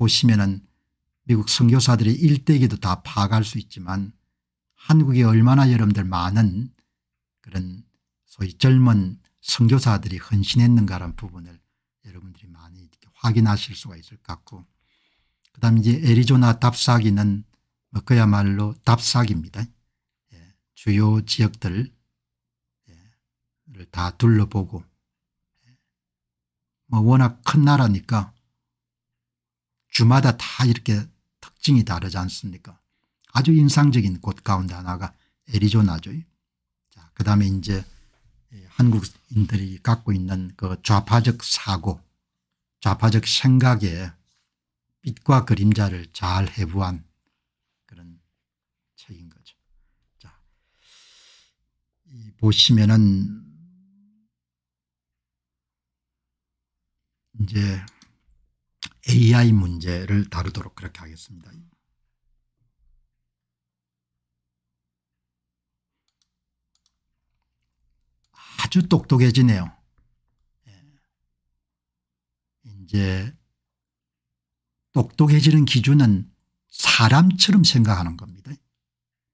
보시면은 미국 선교사들의 일대기도 다 파악할 수 있지만 한국에 얼마나 여러분들 많은 그런 소위 젊은 선교사들이 헌신했는가라는 부분을 여러분들이 많이 이렇게 확인하실 수가 있을 것 같고 그다음 이제 애리조나 답사기는 뭐 그야말로 답사기입니다. 예, 주요 지역들을 예, 다 둘러보고 예. 뭐 워낙 큰 나라니까 주마다 다 이렇게 특징이 다르지 않습니까 아주 인상적인 곳 가운데 하나가 애리조나죠. 자, 그 다음에 이제 예, 한국인들이 갖고 있는 그 좌파적 사고 좌파적 생각에 빛과 그림자를 잘 해부한 그런 책인 거죠. 자, 보시면은 이제 AI 문제를 다루도록 그렇게 하겠습니다. 아주 똑똑해지네요. 예. 이제 똑똑해지는 기준은 사람처럼 생각하는 겁니다.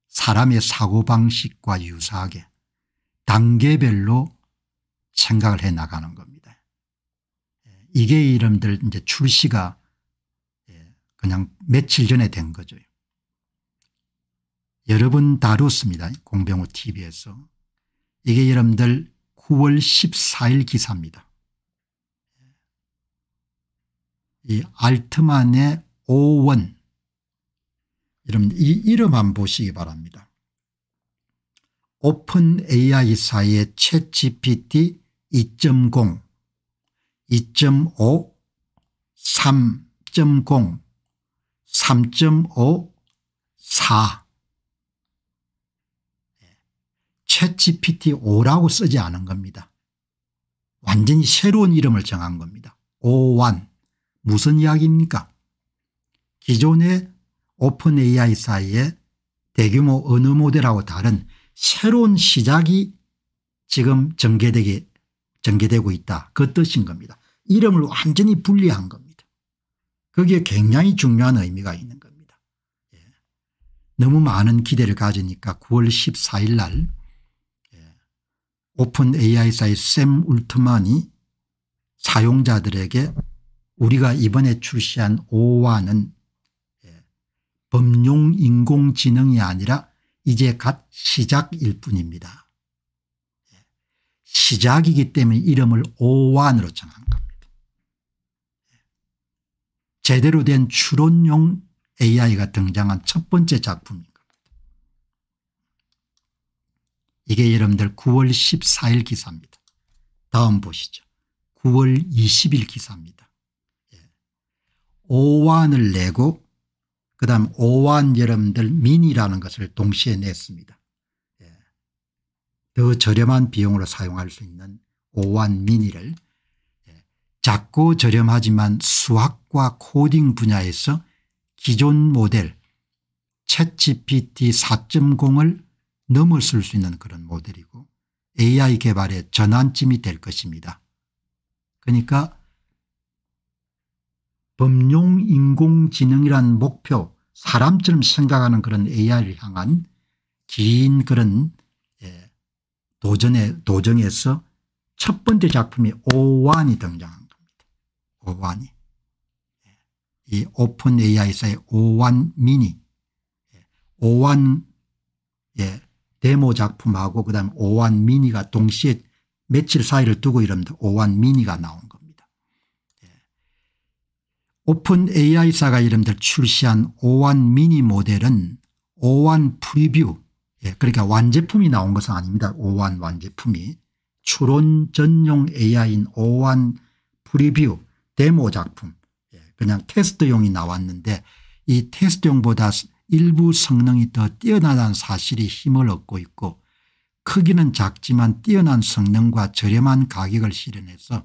사람의 사고방식과 유사하게 단계별로 생각을 해 나가는 겁니다. 이게 이름들 이제 출시가 예, 그냥 며칠 전에 된 거죠. 여러 번 다뤘습니다. 공병호 tv에서. 이게 여러분들 9월 14일 기사입니다. 이 알트만의 오원 여러분 이 이름 한 보시기 바랍니다. 오픈 AI 사의 챗 GPT 2.0 2.5, 3.0, 3.5, 4. 챗GPT5라고 쓰지 않은 겁니다. 완전히 새로운 이름을 정한 겁니다. 오완 무슨 이야기입니까 기존의 오픈 AI 사이에 대규모 언어 모델하고 다른 새로운 시작이 지금 전개되기 전개되고 있다. 그 뜻인 겁니다. 이름을 완전히 분리한 겁니다. 거기 굉장히 중요한 의미가 있는 겁니다. 예. 너무 많은 기대를 가지니까 9월 14일 날 예. 오픈 AI사의 샘 울트만이 사용자들에게 우리가 이번에 출시한 오와는 예. 범용 인공지능이 아니라 이제 갓 시작일 뿐입니다. 시작이기 때문에 이름을 오완으로 정한 겁니다. 제대로 된 추론용 AI가 등장한 첫 번째 작품입니다. 이게 여러분들 9월 14일 기사입니다. 다음 보시죠. 9월 20일 기사입니다. 예. 오완을 내고 그다음 오완 여러분들 민이라는 것을 동시에 냈습니다. 더 저렴한 비용으로 사용할 수 있는 오완미니를 예, 작고 저렴하지만 수학과 코딩 분야에서 기존 모델 챗GPT 4.0을 넘어 쓸수 있는 그런 모델이고 AI 개발의 전환점이 될 것입니다. 그러니까 범용 인공지능이란 목표 사람처럼 생각하는 그런 AI를 향한 긴 그런 도전에, 도정에서 첫 번째 작품이 오완이 등장한 겁니다. 오완이. 이 오픈 AI사의 오완 미니. 오완, 예, 데모 작품하고 그 다음 오완 미니가 동시에 며칠 사이를 두고 이러면 오완 미니가 나온 니다 예. 오픈 AI사가 이름들 출시한 오완 미니 모델은 오완 프리뷰 예, 그러니까 완제품이 나온 것은 아닙니다. 오완 완제품이. 추론 전용 AI인 오완 프리뷰 데모 작품 예, 그냥 테스트용이 나왔는데 이 테스트용보다 일부 성능이 더 뛰어나다는 사실이 힘을 얻고 있고 크기는 작지만 뛰어난 성능과 저렴한 가격을 실현해서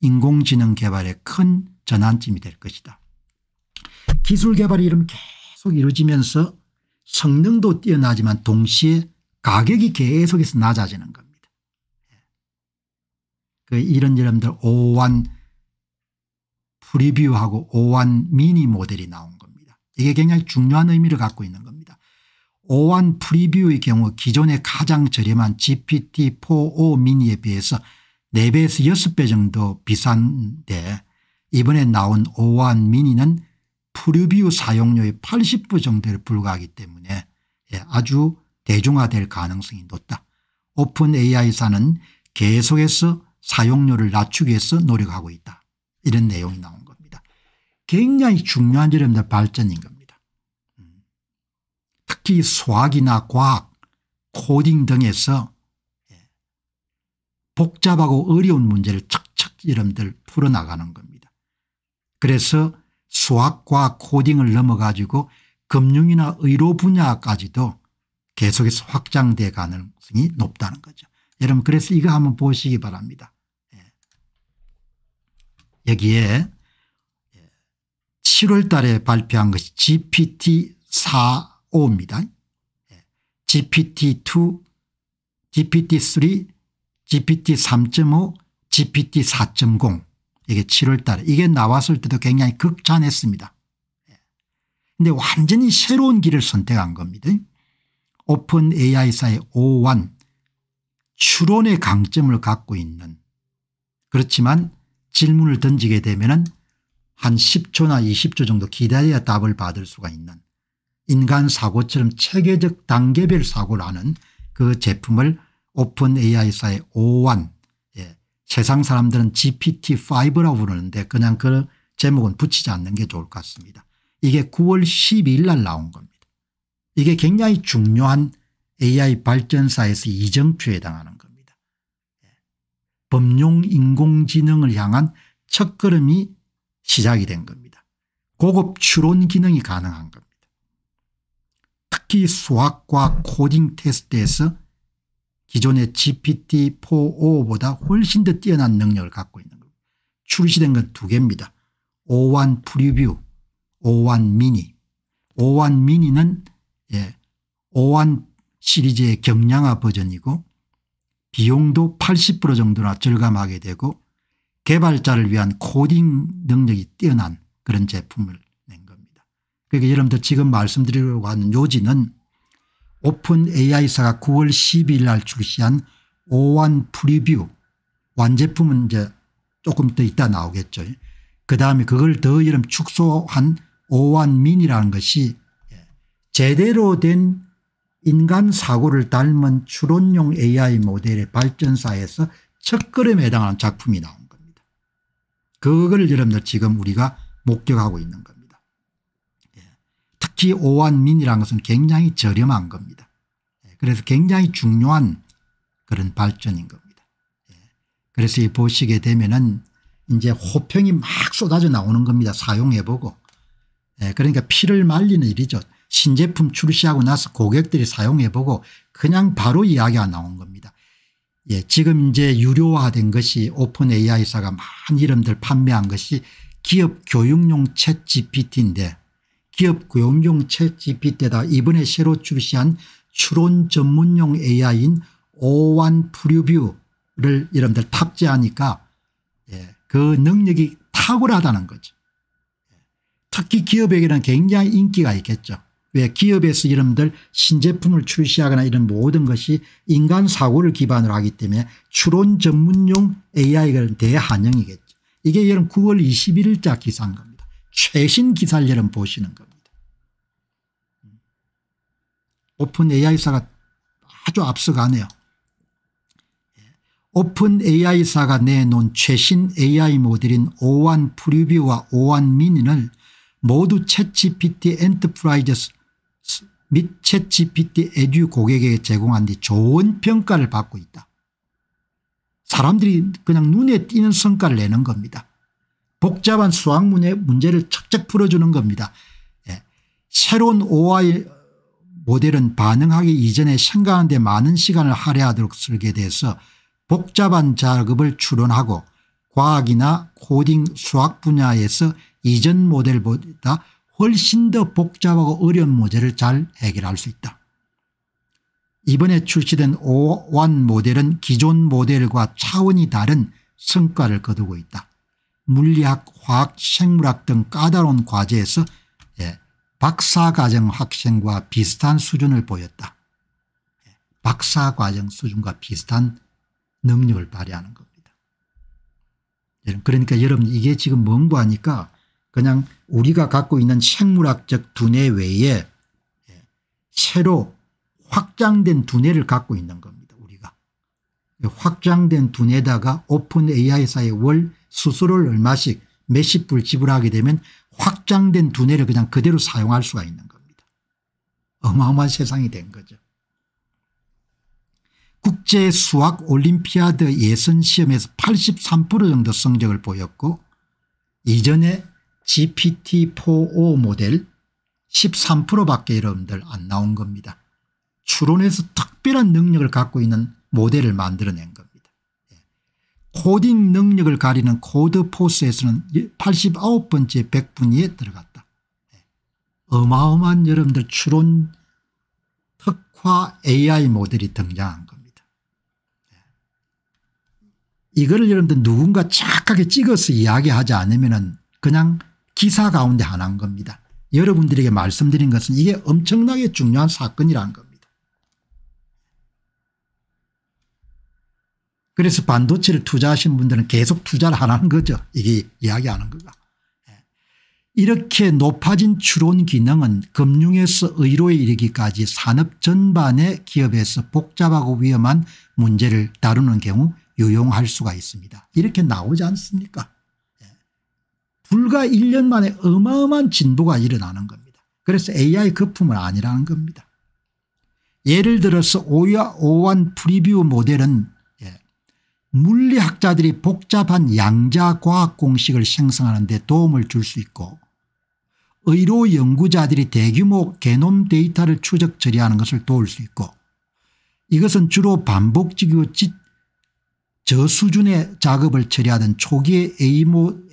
인공지능 개발에 큰 전환점이 될 것이다. 기술 개발이 이름 계속 이루어지면서 성능도 뛰어나지만 동시에 가격이 계속해서 낮아지는 겁니다. 그 이런 여러분들 오완 프리뷰하고 오완 미니 모델이 나온 겁니다. 이게 굉장히 중요한 의미를 갖고 있는 겁니다. 오완 프리뷰의 경우 기존의 가장 저렴한 GPT-4O 미니에 비해서 4배에서 6배 정도 비싼데 이번에 나온 오완 미니는 프류비우 사용료의 80% 정도에 불과하기 때문에 예, 아주 대중화될 가능성이 높다. 오픈 AI사는 계속해서 사용료를 낮추기 위해서 노력하고 있다. 이런 내용이 나온 겁니다. 굉장히 중요한 여러분들 발전인 겁니다. 음. 특히 수학이나 과학, 코딩 등에서 예, 복잡하고 어려운 문제를 척척 여러분들 풀어나가는 겁니다. 그래서 수학과 코딩을 넘어 가지고 금융이나 의료 분야까지도 계속해서 확장돼 가능성이 높다는 거죠. 여러분 그래서 이거 한번 보시기 바랍니다. 예. 여기에 7월 예, 달에 발표한 것이 GPT-4.5입니다. GPT-2, GPT-3, GPT 3.5, GPT 4.0 이게 7월 달에 이게 나왔을 때도 굉장히 극찬했습니다. 근데 완전히 새로운 길을 선택한 겁니다. 오픈 AI사의 오완 추론의 강점을 갖고 있는 그렇지만 질문을 던지게 되면 한 10초나 20초 정도 기다려야 답을 받을 수가 있는 인간 사고처럼 체계적 단계별 사고라는 그 제품을 오픈 AI사의 오완 세상 사람들은 GPT-5라고 부르는데 그냥 그 제목은 붙이지 않는 게 좋을 것 같습니다. 이게 9월 12일 날 나온 겁니다. 이게 굉장히 중요한 AI 발전사에서 이정표에 당하는 겁니다. 범용 예. 인공지능을 향한 첫걸음이 시작이 된 겁니다. 고급 추론 기능이 가능한 겁니다. 특히 수학과 코딩 테스트에서 기존의 GPT-4O보다 훨씬 더 뛰어난 능력을 갖고 있는 겁니다. 출시된 건 두 개입니다. O1 프리뷰, O1 미니. O1 미니는 예, O1 시리즈의 경량화 버전이고 비용도 80% 정도나 절감하게 되고 개발자를 위한 코딩 능력이 뛰어난 그런 제품을 낸 겁니다. 그러니까 여러분들 지금 말씀드리려고 하는 요지는 오픈 AI사가 9월 12일 날 출시한 오완 프리뷰 완제품은 이제 조금 더 있다 나오겠죠. 그다음에 그걸 더 이름 축소한 오완 민이라는 것이 제대로 된 인간 사고를 닮은 추론용 AI 모델의 발전사에서 첫걸음에 해당하는 작품이 나온 겁니다. 그걸 여러분들 지금 우리가 목격하고 있는 겁니다. 특히 오한민이라는 것은 굉장히 저렴한 겁니다. 예, 그래서 굉장히 중요한 그런 발전인 겁니다. 예, 그래서 보시게 되면은 이제 호평이 막 쏟아져 나오는 겁니다. 사용해보고. 예, 그러니까 피를 말리는 일이죠. 신제품 출시하고 나서 고객들이 사용해보고 그냥 바로 이야기가 나온 겁니다. 예, 지금 이제 유료화된 것이 오픈 AI사가 많은 이름들 판매한 것이 기업 교육용 챗 GPT인데 기업 고용용 채 g p 때다 이번에 새로 출시한 추론 전문용 AI인 오완 프류뷰를 여러분들 탑재하니까 예, 그 능력이 탁월하다는 거죠. 예. 특히 기업에게는 굉장히 인기가 있겠죠. 왜 기업에서 여러분들 신제품을 출시하거나 이런 모든 것이 인간 사고를 기반으로 하기 때문에 추론 전문용 AI가 대한영이겠죠. 이게 여러분 9월 21일자 기사인 겁니다. 최신 기사를 여러분 보시는 겁니다. 오픈 AI사가 아주 앞서가네요. 예. 오픈 AI사가 내놓은 최신 AI 모델인 오완 프리뷰와 오완 미니를 모두 챗GPT 엔터프라이즈 및 챗GPT 에듀 고객에게 제공한 뒤 좋은 평가를 받고 있다. 사람들이 그냥 눈에 띄는 성과를 내는 겁니다. 복잡한 수학문의 문제를 착착 풀어주는 겁니다. 예. 새로운 AI, 모델은 반응하기 이전에 생각하는 데 많은 시간을 할애하도록 쓰게 돼서 복잡한 작업을 추론하고 과학이나 코딩 수학 분야에서 이전 모델보다 훨씬 더 복잡하고 어려운 모델을 잘 해결할 수 있다. 이번에 출시된 O1 모델은 기존 모델과 차원이 다른 성과를 거두고 있다. 물리학, 화학, 생물학 등 까다로운 과제에서 박사과정 학생과 비슷한 수준을 보였다. 박사과정 수준과 비슷한 능력을 발휘하는 겁니다. 그러니까 여러분 이게 지금 뭔가 하니까 그냥 우리가 갖고 있는 생물학적 두뇌 외에 새로 확장된 두뇌를 갖고 있는 겁니다. 우리가 확장된 두뇌다가 오픈 AI사의 월 수수료를 얼마씩 몇십 불 지불하게 되면 확장된 두뇌를 그냥 그대로 사용할 수가 있는 겁니다. 어마어마한 세상이 된 거죠. 국제 수학 올림피아드 예선 시험에서 83% 정도 성적을 보였고 이전에 GPT-4O 모델 13%밖에 여러분들 안 나온 겁니다. 추론에서 특별한 능력을 갖고 있는 모델을 만들어낸 겁니다. 코딩 능력을 가리는 코드포스에서는 89번째 백분위에 들어갔다. 예. 어마어마한 여러분들 추론 특화 AI 모델이 등장한 겁니다. 예. 이걸 여러분들 누군가 착하게 찍어서 이야기하지 않으면 그냥 기사 가운데 하나인 겁니다. 여러분들에게 말씀드린 것은 이게 엄청나게 중요한 사건이라는 겁니다. 그래서 반도체를 투자하신 분들은 계속 투자를 하라는 거죠. 이게 이야기하는 거가. 예. 이렇게 높아진 추론 기능은 금융에서 의료에 이르기까지 산업 전반의 기업에서 복잡하고 위험한 문제를 다루는 경우 유용할 수가 있습니다. 이렇게 나오지 않습니까? 예. 불과 1년 만에 어마어마한 진보가 일어나는 겁니다. 그래서 AI 거품은 아니라는 겁니다. 예를 들어서 오완 프리뷰 모델은 물리학자들이 복잡한 양자과학 공식을 생성하는 데 도움을 줄 수 있고 의료 연구자들이 대규모 개놈 데이터를 추적 처리하는 것을 도울 수 있고 이것은 주로 반복적이고 저수준의 작업을 처리하던 초기의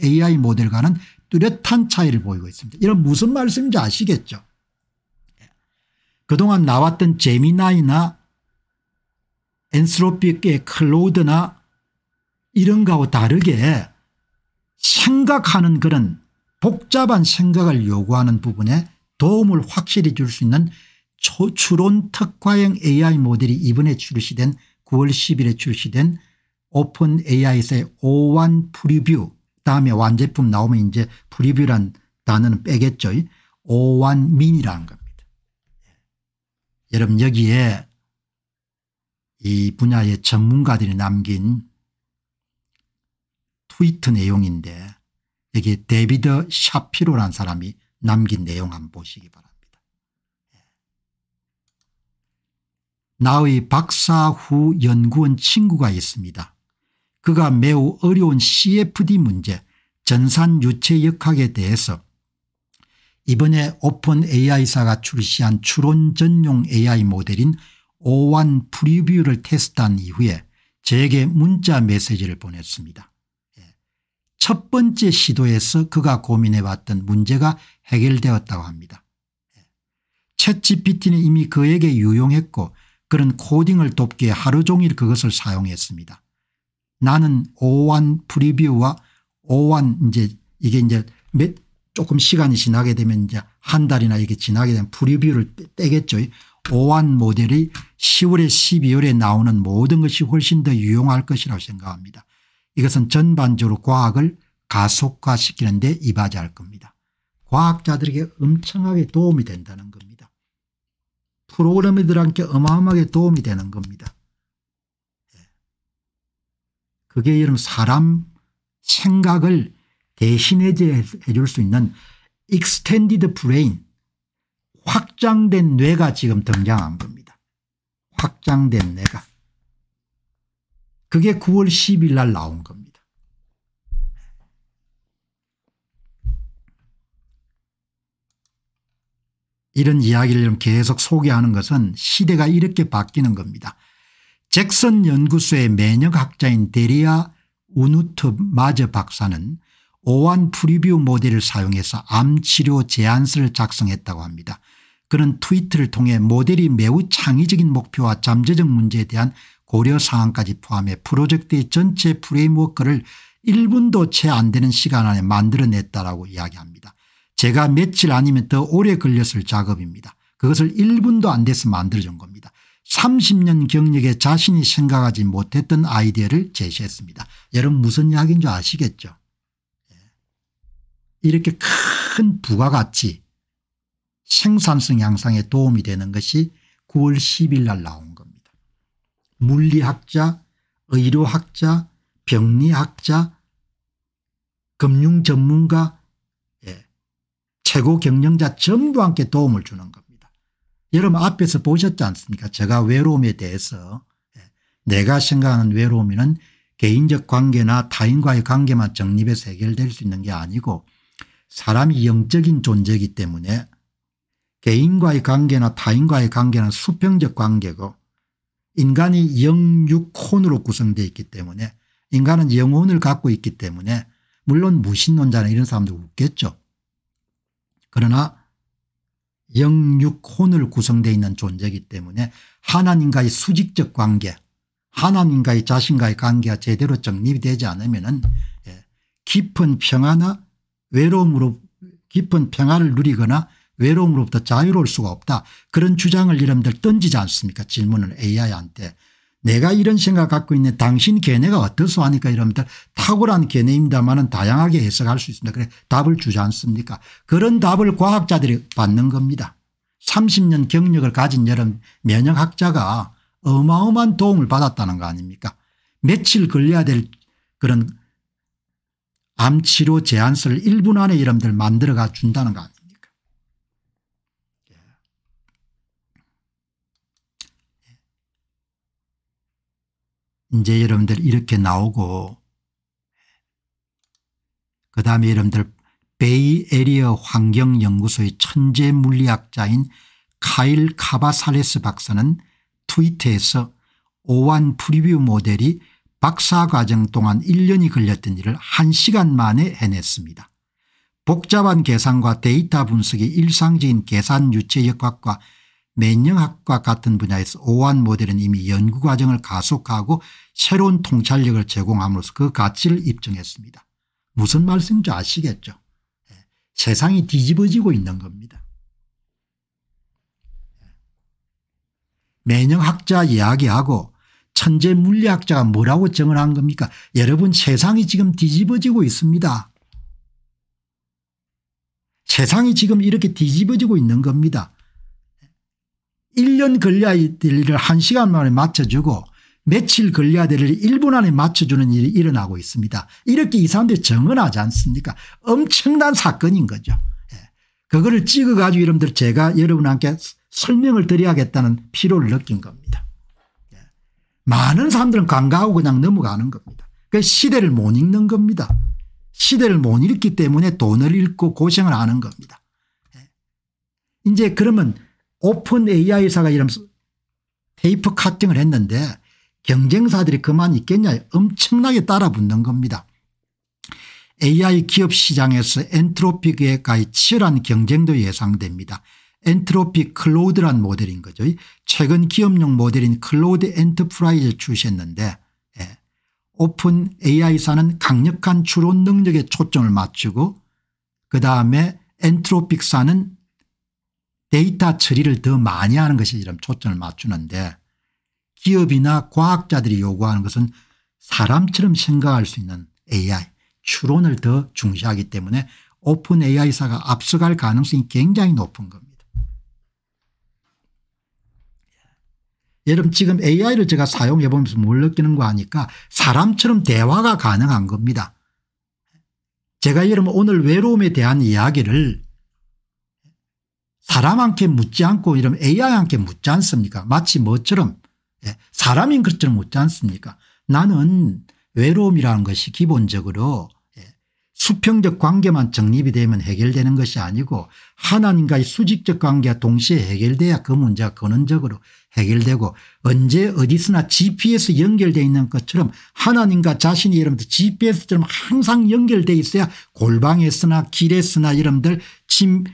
AI 모델과는 뚜렷한 차이를 보이고 있습니다. 이런 무슨 말씀인지 아시겠죠 그동안 나왔던 제미나이나 엔스로픽의 클로드나 이런 거하고 다르게 생각하는 그런 복잡한 생각을 요구하는 부분에 도움을 확실히 줄 수 있는 출론 특화형 AI 모델이 이번에 출시된 9월 10일에 출시된 오픈 AI에서의 오완 프리뷰 다음에 완제품 나오면 이제 프리뷰란 단어는 빼겠죠. 오완 민이라는 겁니다. 예. 여러분 여기에 이 분야의 전문가들이 남긴 트위트 내용인데 여기 데비드 샤피로란 사람이 남긴 내용 한번 보시기 바랍니다. 예. 나의 박사 후 연구원 친구가 있습니다. 그가 매우 어려운 CFD 문제 전산 유체 역학에 대해서 이번에 오픈 AI사가 출시한 추론 전용 AI 모델인 O1 프리뷰를 테스트한 이후에 저게 문자 메시지를 보냈습니다. 첫 번째 시도에서 그가 고민해 봤던 문제가 해결되었다고 합니다. 채 g p 티는 이미 그에게 유용했고 그런 코딩을 돕기에 하루 종일 그것을 사용했습니다. 나는 오완 프리뷰와 오완 이제 이게 이제 몇 조금 시간이 지나게 되면 이제 한 달이나 이게 지나게 되면 프리뷰를 떼겠죠. 오완 모델이 10월에 12월에 나오는 모든 것이 훨씬 더 유용할 것이라고 생각합니다. 이것은 전반적으로 과학을 가속화시키는 데 이바지할 겁니다. 과학자들에게 엄청나게 도움이 된다는 겁니다. 프로그래머들한테 어마어마하게 도움이 되는 겁니다. 예. 그게 여러 분 사람 생각을 대신해 줄수 있는 익스텐디드 브레인 확장된 뇌가 지금 등장한 겁니다. 확장된 뇌가. 그게 9월 10일 날 나온 겁니다. 이런 이야기를 계속 소개하는 것은 시대가 이렇게 바뀌는 겁니다. 잭슨 연구소의 매력학자인 데리아 우누트 마저 박사는 오완 프리뷰 모델을 사용해서 암치료 제안서를 작성했다고 합니다. 그는 트위트를 통해 모델이 매우 창의적인 목표와 잠재적 문제에 대한 고려 상황까지 포함해 프로젝트의 전체 프레임워크를 1분도 채 안 되는 시간 안에 만들어냈다라고 이야기합니다. 제가 며칠 아니면 더 오래 걸렸을 작업입니다. 그것을 1분도 안 돼서 만들어준 겁니다. 30년 경력에 자신이 생각하지 못했던 아이디어를 제시했습니다. 여러분 무슨 이야기인 줄 아시겠죠? 예. 이렇게 큰 부가가치 생산성 향상에 도움이 되는 것이 9월 10일 날 나온 물리학자 의료학자 병리학자 금융 전문가 예. 최고 경영자 전부 함께 도움을 주는 겁니다. 여러분 앞에서 보셨지 않습니까 제가 외로움에 대해서 예. 내가 생각하는 외로움에는 개인적 관계나 타인과의 관계만 정립해서 해결될 수 있는 게 아니고 사람이 영적인 존재이기 때문에 개인과의 관계나 타인과의 관계는 수평적 관계고 인간이 영육혼으로 구성되어 있기 때문에 인간은 영혼을 갖고 있기 때문에 물론 무신론자는 이런 사람도 웃겠죠. 그러나 영육혼을 구성되어 있는 존재이기 때문에 하나님과의 수직적 관계 하나님과의 자신과의 관계가 제대로 정립되지 이 않으면 예, 깊은 평화나 외로움으로 깊은 평화를 누리거나 외로움으로부터 자유로울 수가 없다. 그런 주장을 이름들 던지지 않습니까 질문을 AI한테. 내가 이런 생각 갖고 있는 당신 견해가 어떠소 하니까 이러면 탁월한 견해입니다마는 다양하게 해석할 수 있습니다. 그래 답을 주지 않습니까 그런 답을 과학자들이 받는 겁니다. 30년 경력을 가진 여름 면역학자가 어마어마한 도움을 받았다는 거 아닙니까 며칠 걸려야 될 그런 암치료 제안서를 1분 안에 이름들 만들어가 준다는 거 아닙니까 이제 여러분들 이렇게 나오고 그다음에 여러분들 베이에리어 환경연구소의 천재 물리학자인 카일 카바사레스 박사는 트위터에서 오완 프리뷰 모델이 박사 과정 동안 1년이 걸렸던 일을 1시간 만에 해냈습니다. 복잡한 계산과 데이터 분석이 일상적인 계산 유체 역학과 면역학과 같은 분야에서 오한 모델은 이미 연구과정을 가속하고 새로운 통찰력을 제공함으로써 그 가치를 입증했습니다. 무슨 말씀인지 아시겠죠? 예, 세상이 뒤집어지고 있는 겁니다. 면역학자 예. 이야기하고 천재 물리학자가 뭐라고 정을 한 겁니까? 여러분 세상이 지금 뒤집어지고 있습니다. 세상이 지금 이렇게 뒤집어지고 있는 겁니다. 1년 걸려야 될 일을 1시간 만에 맞춰주고 며칠 걸려야 될 일을 1분 안에 맞춰주는 일이 일어나고 있습니다. 이렇게 이 사람들이 정언하지 않습니까 엄청난 사건인 거죠. 예. 그거를 찍어가지고 여러분들 제가 여러분한테 설명을 드려야겠다는 필요를 느낀 겁니다. 예. 많은 사람들은 간과하고 그냥 넘어가는 겁니다. 그 시대를 못 읽는 겁니다. 시대를 못 읽기 때문에 돈을 잃고 고생을 하는 겁니다. 예. 이제 그러면 오픈 AI사가 이런 테이프 카팅을 했는데 경쟁사들이 그만 있겠냐 엄청나게 따라붙는 겁니다. AI 기업 시장에서 엔트로피가의 치열한 경쟁도 예상됩니다. 엔트로피 클로드란 모델인 거죠. 최근 기업용 모델인 클로드 엔터프라이즈 출시했는데 예. 오픈 AI사는 강력한 추론 능력에 초점을 맞추고 그다음에 엔트로픽사는 데이터 처리를 더 많이 하는 것이 이런 초점을 맞추는데 기업이나 과학자들이 요구하는 것은 사람처럼 생각할 수 있는 AI 추론을 더 중시하기 때문에 오픈 AI사가 앞서갈 가능성이 굉장히 높은 겁니다. 여러분 지금 AI를 제가 사용해 보면서 뭘 느끼는 거 하니까 사람처럼 대화가 가능한 겁니다. 제가 여러분 오늘 외로움에 대한 이야기를 사람한테 묻지 않고 이러면 AI한테 묻지 않습니까 마치 뭐처럼 예, 사람인 것처럼 묻지 않습니까 나는 외로움이라는 것이 기본적으로 예, 수평적 관계만 정립이 되면 해결되는 것이 아니고 하나님과의 수직적 관계가 동시에 해결돼야 그 문제가 근원적으로 해결되고 언제 어디서나 GPS 연결되어 있는 것처럼 하나님과 자신이 여러분들 GPS처럼 항상 연결돼 있어야 골방에서나 길에서나 여러분들 침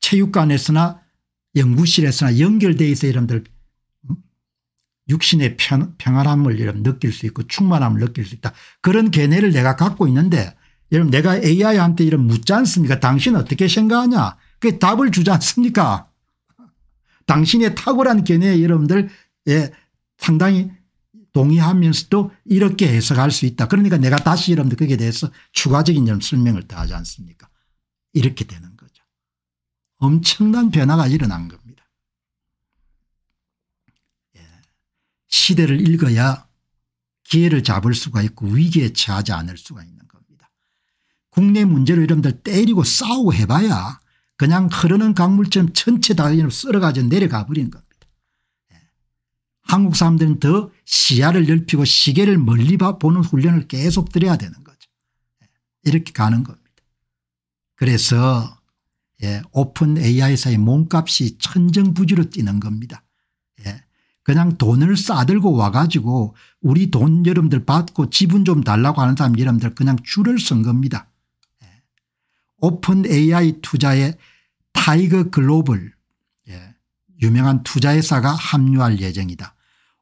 체육관에서나 연구실에서나 연결되어 있어 여러분들 육신의 평, 안함을 여러분 느낄 수 있고 충만함을 느낄 수 있다. 그런 개념을 내가 갖고 있는데 여러분 내가 AI한테 이런 묻지 않습니까? 당신 어떻게 생각하냐? 그 답을 주지 않습니까? 당신의 탁월한 견해에 여러분들 예, 상당히 동의하면서도 이렇게 해석할 수 있다. 그러니까 내가 다시 여러분들 거기에 대해서 추가적인 설명을 다 하지 않습니까? 이렇게 되는 거죠. 엄청난 변화가 일어난 겁니다. 예. 시대를 읽어야 기회를 잡을 수가 있고 위기에 처하지 않을 수가 있는 겁니다. 국내 문제를 여러분들 때리고 싸우고 해봐야 그냥 흐르는 강물처럼 전체 다쓸어가지 내려가 버린 겁니다. 예. 한국 사람들은 더 시야를 넓히고 시계를 멀리 보는 훈련을 계속 드려야 되는 거죠. 예. 이렇게 가는 겁니다. 그래서 예, 오픈 AI사의 몸값이 천정부지로 뛰는 겁니다. 예, 그냥 돈을 싸들고 와가지고 우리 돈 여러분들 받고 지분 좀 달라고 하는 사람 여러분들 그냥 줄을 쓴 겁니다. 예, 오픈 AI 투자에 타이거 글로벌 예, 유명한 투자회사가 합류할 예정이다.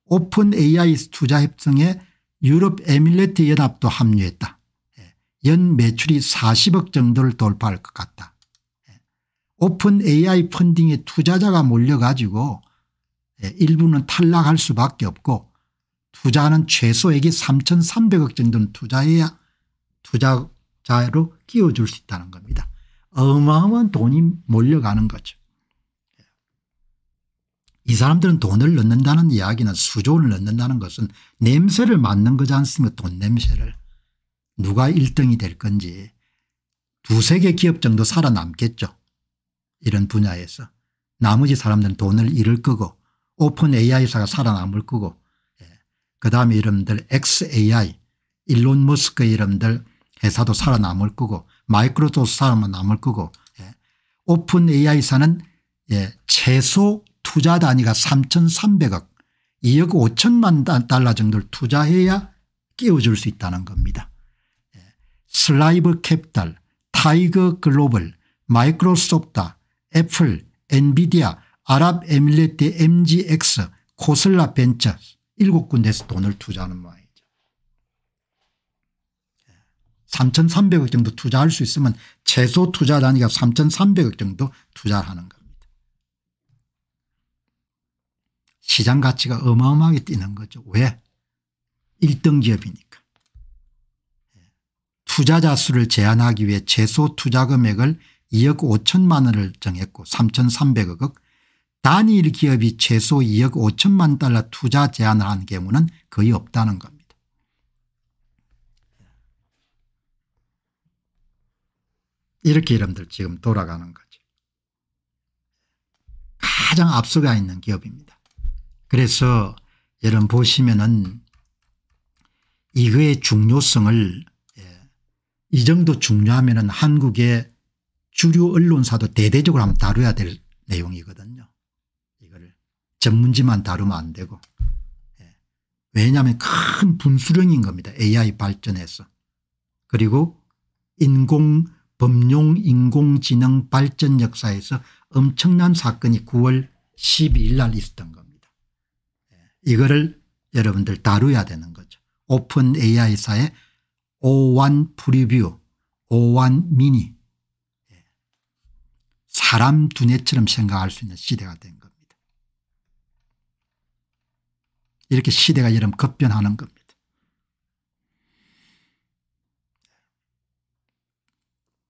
오픈 AI 투자협정에 유럽 에밀레트 연합도 합류했다. 예, 연 매출이 40억 정도를 돌파할 것 같다. 오픈 AI 펀딩에 투자자가 몰려가지고 예, 일부는 탈락할 수밖에 없고 투자는 최소액이 3,300억 정도는 투자해야 투자자로 끼워줄 수 있다는 겁니다. 어마어마한 돈이 몰려가는 거죠. 예. 이 사람들은 돈을 넣는다는 이야기는 수조원을 넣는다는 것은 냄새를 맡는 거지 않습니까 돈 냄새를. 누가 1등이 될 건지 두세 개 기업 정도 살아남겠죠. 이런 분야에서 나머지 사람들은 돈을 잃을 거고 오픈 AI사가 살아남을 거고 예. 그다음에 이름들 XAI 일론 머스크 이름들 회사도 살아남을 거고 마이크로소프트 사람은 남을 거고 예. 오픈 AI사는 예. 최소 투자 단위가 3,300억 2억 5천만 달러 정도를 투자해야 끼워줄 수 있다는 겁니다. 예. 슬라이브 캡탈, 타이거 글로벌, 마이크로소프트 애플, 엔비디아, 아랍에밀레트, MGX, 코슬라 벤처 일곱 군데에서 돈을 투자하는 모양이죠. 3,300억 정도 투자할 수 있으면 최소 투자 단위가 3,300억 정도 투자하는 겁니다. 시장 가치가 어마어마하게 뛰는 거죠. 왜? 1등 기업이니까. 투자자 수를 제한하기 위해 최소 투자 금액을 2억 5천만 원을 정했고 3,300억 단일 기업이 최소 2억 5천만 달러 투자 제한을한 경우는 거의 없다는 겁니다. 이렇게 여러분들 지금 돌아가는 거죠. 가장 압수가 있는 기업입니다. 그래서 여러분 보시면은 이거의 중요성을 예, 이 정도 중요하면은 한국의 주류 언론사도 대대적으로 한번 다뤄야 될 내용이거든요. 이거 전문지만 다루면 안 되고. 예. 왜냐하면 큰 분수령인 겁니다. AI 발전에서. 그리고 인공 범용 인공지능 발전 역사에서 엄청난 사건이 9월 12일 날 있었던 겁니다. 예. 이거를 여러분들 다뤄야 되는 거죠. 오픈 AI사의 O1 프리뷰, O1 미니 사람 두뇌처럼 생각할 수 있는 시대가 된 겁니다. 이렇게 시대가 여러 급변하는 겁니다.